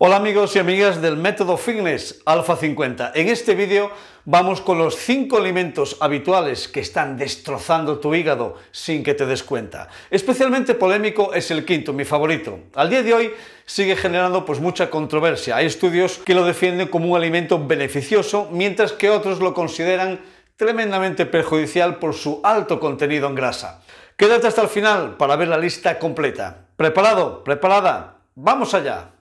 Hola amigos y amigas del método fitness Alfa 50. En este vídeo vamos con los 5 alimentos habituales que están destrozando tu hígado sin que te des cuenta. Especialmente polémico es el quinto, mi favorito. Al día de hoy sigue generando pues mucha controversia. Hay estudios que lo defienden como un alimento beneficioso, mientras que otros lo consideran tremendamente perjudicial por su alto contenido en grasa. Quédate hasta el final para ver la lista completa. ¿Preparado? ¿Preparada? ¡Vamos allá!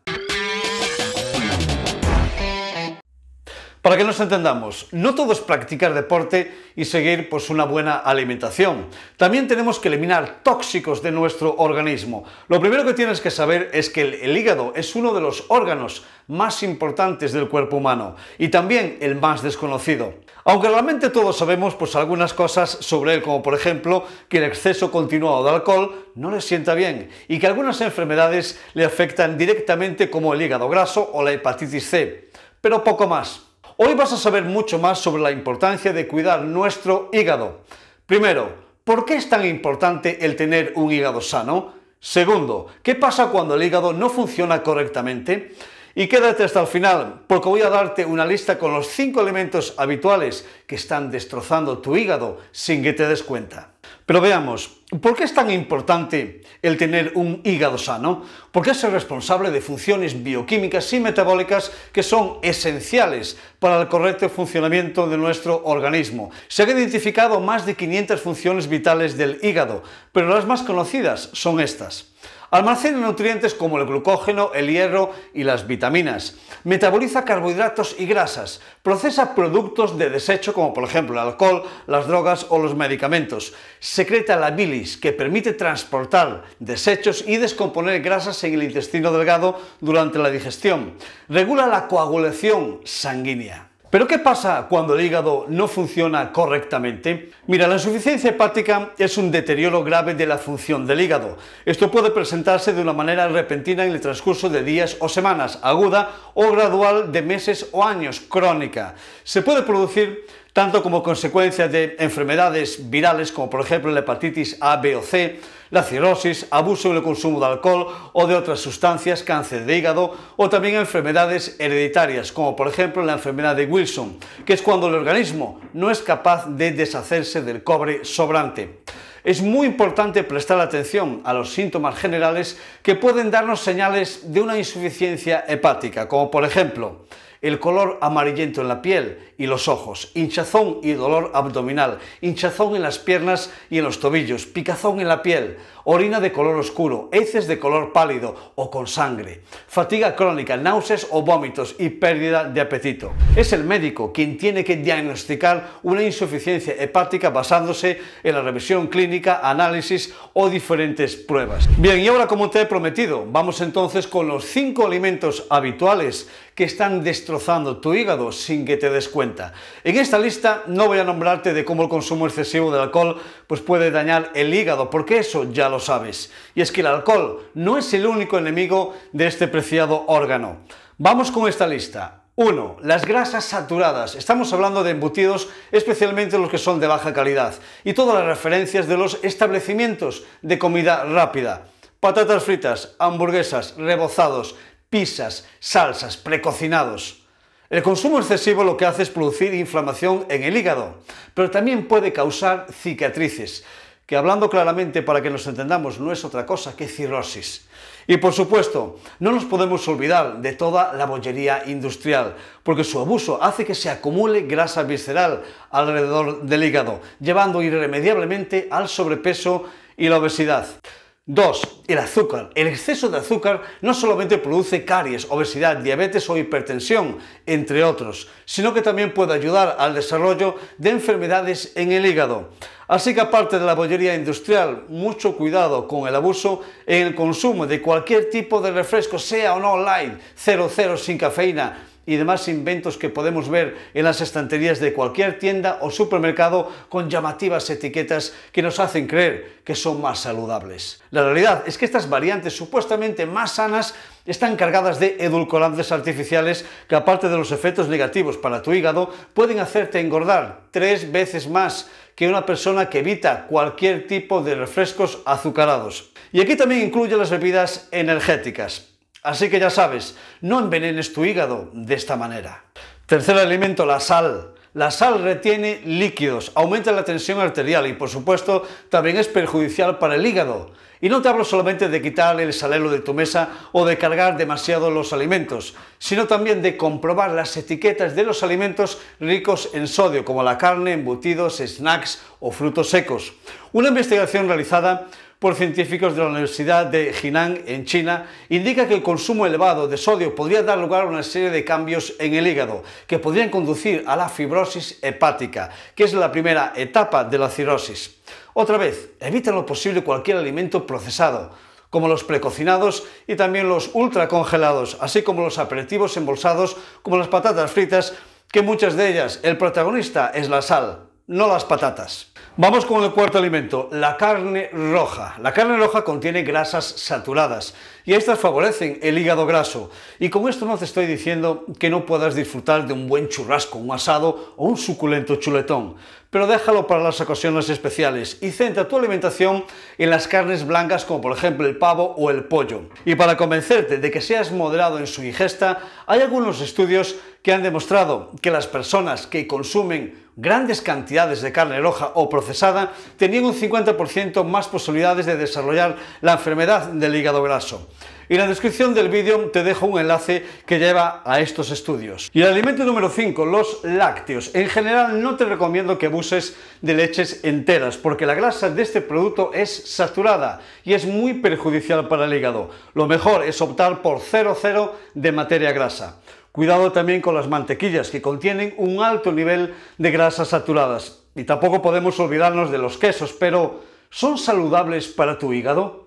Para que nos entendamos, no todo es practicar deporte y seguir pues, una buena alimentación. También tenemos que eliminar tóxicos de nuestro organismo. Lo primero que tienes que saber es que el, hígado es uno de los órganos más importantes del cuerpo humano y también el más desconocido. Aunque realmente todos sabemos pues, algunas cosas sobre él, como por ejemplo que el exceso continuado de alcohol no le sienta bien y que algunas enfermedades le afectan directamente como el hígado graso o la hepatitis C, pero poco más. Hoy vas a saber mucho más sobre la importancia de cuidar nuestro hígado. Primero, ¿por qué es tan importante el tener un hígado sano? Segundo, ¿qué pasa cuando el hígado no funciona correctamente? Y quédate hasta el final, porque voy a darte una lista con los 5 elementos habituales que están destrozando tu hígado sin que te des cuenta. Pero veamos, ¿por qué es tan importante el tener un hígado sano? Porque es el responsable de funciones bioquímicas y metabólicas que son esenciales para el correcto funcionamiento de nuestro organismo. Se han identificado más de 500 funciones vitales del hígado, pero las más conocidas son estas. Almacena nutrientes como el glucógeno, el hierro y las vitaminas. Metaboliza carbohidratos y grasas. Procesa productos de desecho como por ejemplo el alcohol, las drogas o los medicamentos. Secreta la bilis que permite transportar desechos y descomponer grasas en el intestino delgado durante la digestión. Regula la coagulación sanguínea. Pero ¿qué pasa cuando el hígado no funciona correctamente? Mira, la insuficiencia hepática es un deterioro grave de la función del hígado. Esto puede presentarse de una manera repentina en el transcurso de días o semanas, aguda o gradual de meses o años, crónica. Se puede producir tanto como consecuencia de enfermedades virales como por ejemplo la hepatitis A, B o C, la cirrosis, abuso en el consumo de alcohol o de otras sustancias, cáncer de hígado o también enfermedades hereditarias, como por ejemplo la enfermedad de Wilson, que es cuando el organismo no es capaz de deshacerse del cobre sobrante. Es muy importante prestar atención a los síntomas generales que pueden darnos señales de una insuficiencia hepática, como por ejemplo el color amarillento en la piel y los ojos, hinchazón y dolor abdominal, hinchazón en las piernas y en los tobillos, picazón en la piel, orina de color oscuro, heces de color pálido o con sangre, fatiga crónica, náuseas o vómitos y pérdida de apetito. Es el médico quien tiene que diagnosticar una insuficiencia hepática basándose en la revisión clínica, análisis o diferentes pruebas. Bien, y ahora como te he prometido, vamos entonces con los cinco alimentos habituales que están destrozando tu hígado sin que te des cuenta. En esta lista no voy a nombrarte de cómo el consumo excesivo de alcohol pues puede dañar el hígado, porque eso ya lo sabes. Y es que el alcohol no es el único enemigo de este preciado órgano. Vamos con esta lista. 1. Las grasas saturadas. Estamos hablando de embutidos, especialmente los que son de baja calidad, y todas las referencias de los establecimientos de comida rápida. Patatas fritas, hamburguesas, rebozados, pizzas, salsas, precocinados. El consumo excesivo lo que hace es producir inflamación en el hígado, pero también puede causar cicatrices, que hablando claramente para que nos entendamos no es otra cosa que cirrosis. Y por supuesto, no nos podemos olvidar de toda la bollería industrial, porque su abuso hace que se acumule grasa visceral alrededor del hígado, llevando irremediablemente al sobrepeso y la obesidad. 2. El azúcar. El exceso de azúcar no solamente produce caries, obesidad, diabetes o hipertensión, entre otros, sino que también puede ayudar al desarrollo de enfermedades en el hígado. Así que aparte de la bollería industrial, mucho cuidado con el abuso en el consumo de cualquier tipo de refresco, sea o no light, 00 sin cafeína, y demás inventos que podemos ver en las estanterías de cualquier tienda o supermercado con llamativas etiquetas que nos hacen creer que son más saludables. La realidad es que estas variantes supuestamente más sanas están cargadas de edulcorantes artificiales que aparte de los efectos negativos para tu hígado, pueden hacerte engordar tres veces más que una persona que evita cualquier tipo de refrescos azucarados. Y aquí también incluye las bebidas energéticas. Así que ya sabes, no envenenes tu hígado de esta manera. Tercer alimento, la sal. La sal retiene líquidos, aumenta la tensión arterial y por supuesto también es perjudicial para el hígado. Y no te hablo solamente de quitar el salero de tu mesa o de cargar demasiado los alimentos, sino también de comprobar las etiquetas de los alimentos ricos en sodio, como la carne, embutidos, snacks o frutos secos. Una investigación realizada por científicos de la Universidad de Jinan en China indica que el consumo elevado de sodio podría dar lugar a una serie de cambios en el hígado que podrían conducir a la fibrosis hepática, que es la primera etapa de la cirrosis. Otra vez, evita lo posible cualquier alimento procesado, como los precocinados y también los ultracongelados, así como los aperitivos embolsados, como las patatas fritas, que muchas de ellas el protagonista es la sal, no las patatas. Vamos con el cuarto alimento, la carne roja. La carne roja contiene grasas saturadas y estas favorecen el hígado graso. Y con esto no te estoy diciendo que no puedas disfrutar de un buen churrasco, un asado o un suculento chuletón, pero déjalo para las ocasiones especiales y centra tu alimentación en las carnes blancas como por ejemplo el pavo o el pollo. Y para convencerte de que seas moderado en su ingesta, hay algunos estudios que han demostrado que las personas que consumen grandes cantidades de carne roja o procesada tenían un 50% más posibilidades de desarrollar la enfermedad del hígado graso y en la descripción del vídeo te dejo un enlace que lleva a estos estudios. Y el alimento número 5, los lácteos. En general no te recomiendo que abuses de leches enteras porque la grasa de este producto es saturada y es muy perjudicial para el hígado. Lo mejor es optar por 0,0 de materia grasa. Cuidado también con las mantequillas que contienen un alto nivel de grasas saturadas. Y tampoco podemos olvidarnos de los quesos, pero ¿son saludables para tu hígado?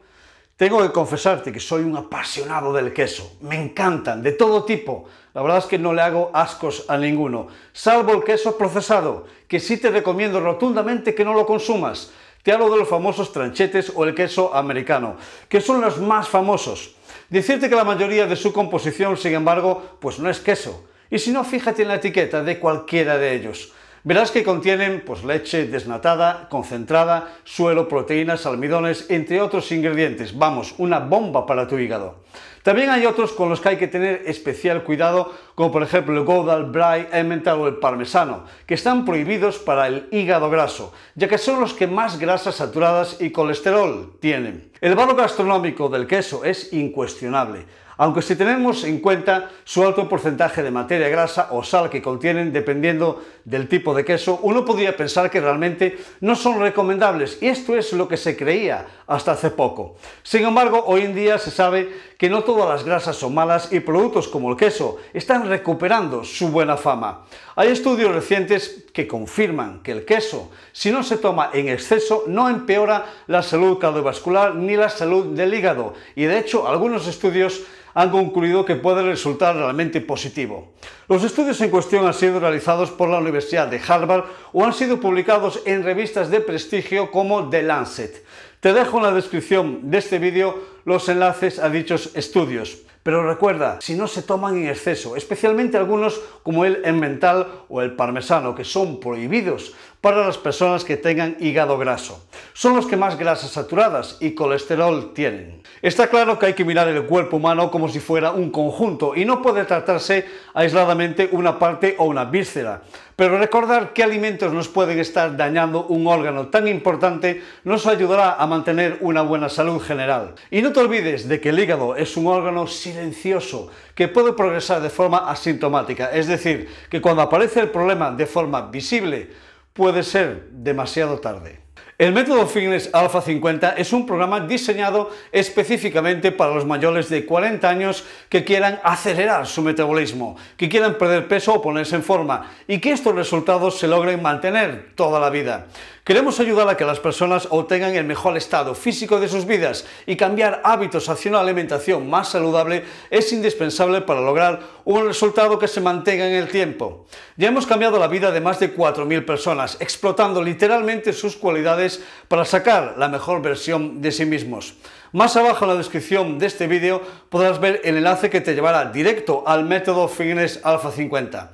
Tengo que confesarte que soy un apasionado del queso. Me encantan, de todo tipo. La verdad es que no le hago ascos a ninguno, salvo el queso procesado, que sí te recomiendo rotundamente que no lo consumas. Te hablo de los famosos tranchetes o el queso americano, que son los más famosos. Decirte que la mayoría de su composición, sin embargo, pues no es queso. Y si no, fíjate en la etiqueta de cualquiera de ellos. Verás que contienen pues, leche desnatada, concentrada, suelo, proteínas, almidones, entre otros ingredientes. Vamos, una bomba para tu hígado. También hay otros con los que hay que tener especial cuidado, como por ejemplo el Gouda, Brie, Emmental o el Parmesano, que están prohibidos para el hígado graso, ya que son los que más grasas saturadas y colesterol tienen. El valor gastronómico del queso es incuestionable, aunque si tenemos en cuenta su alto porcentaje de materia grasa o sal que contienen dependiendo del tipo de queso, uno podría pensar que realmente no son recomendables y esto es lo que se creía hasta hace poco. Sin embargo, hoy en día se sabe que no todas las grasas son malas y productos como el queso están recuperando su buena fama. Hay estudios recientes que confirman que el queso, si no se toma en exceso, no empeora la salud cardiovascular ni la salud del hígado y de hecho algunos estudios han concluido que puede resultar realmente positivo. Los estudios en cuestión han sido realizados por la Universidad de Harvard o han sido publicados en revistas de prestigio como The Lancet. Te dejo en la descripción de este vídeo los enlaces a dichos estudios. Pero recuerda, si no se toman en exceso, especialmente algunos como el enmental o el parmesano, que son prohibidos, para las personas que tengan hígado graso. Son los que más grasas saturadas y colesterol tienen. Está claro que hay que mirar el cuerpo humano como si fuera un conjunto y no puede tratarse aisladamente una parte o una víscera. Pero recordar qué alimentos nos pueden estar dañando un órgano tan importante nos ayudará a mantener una buena salud general. Y no te olvides de que el hígado es un órgano silencioso que puede progresar de forma asintomática, es decir, que cuando aparece el problema de forma visible, puede ser demasiado tarde. El método Fitness Alpha 50 es un programa diseñado específicamente para los mayores de 40 años que quieran acelerar su metabolismo, que quieran perder peso o ponerse en forma y que estos resultados se logren mantener toda la vida. Queremos ayudar a que las personas obtengan el mejor estado físico de sus vidas y cambiar hábitos hacia una alimentación más saludable es indispensable para lograr un resultado que se mantenga en el tiempo. Ya hemos cambiado la vida de más de 4.000 personas, explotando literalmente sus cualidades para sacar la mejor versión de sí mismos. Más abajo en la descripción de este vídeo podrás ver el enlace que te llevará directo al método Fitness Alpha 50.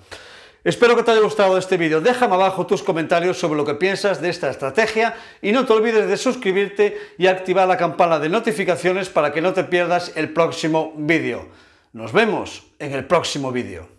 Espero que te haya gustado este vídeo. Déjame abajo tus comentarios sobre lo que piensas de esta estrategia y no te olvides de suscribirte y activar la campana de notificaciones para que no te pierdas el próximo vídeo. Nos vemos en el próximo vídeo.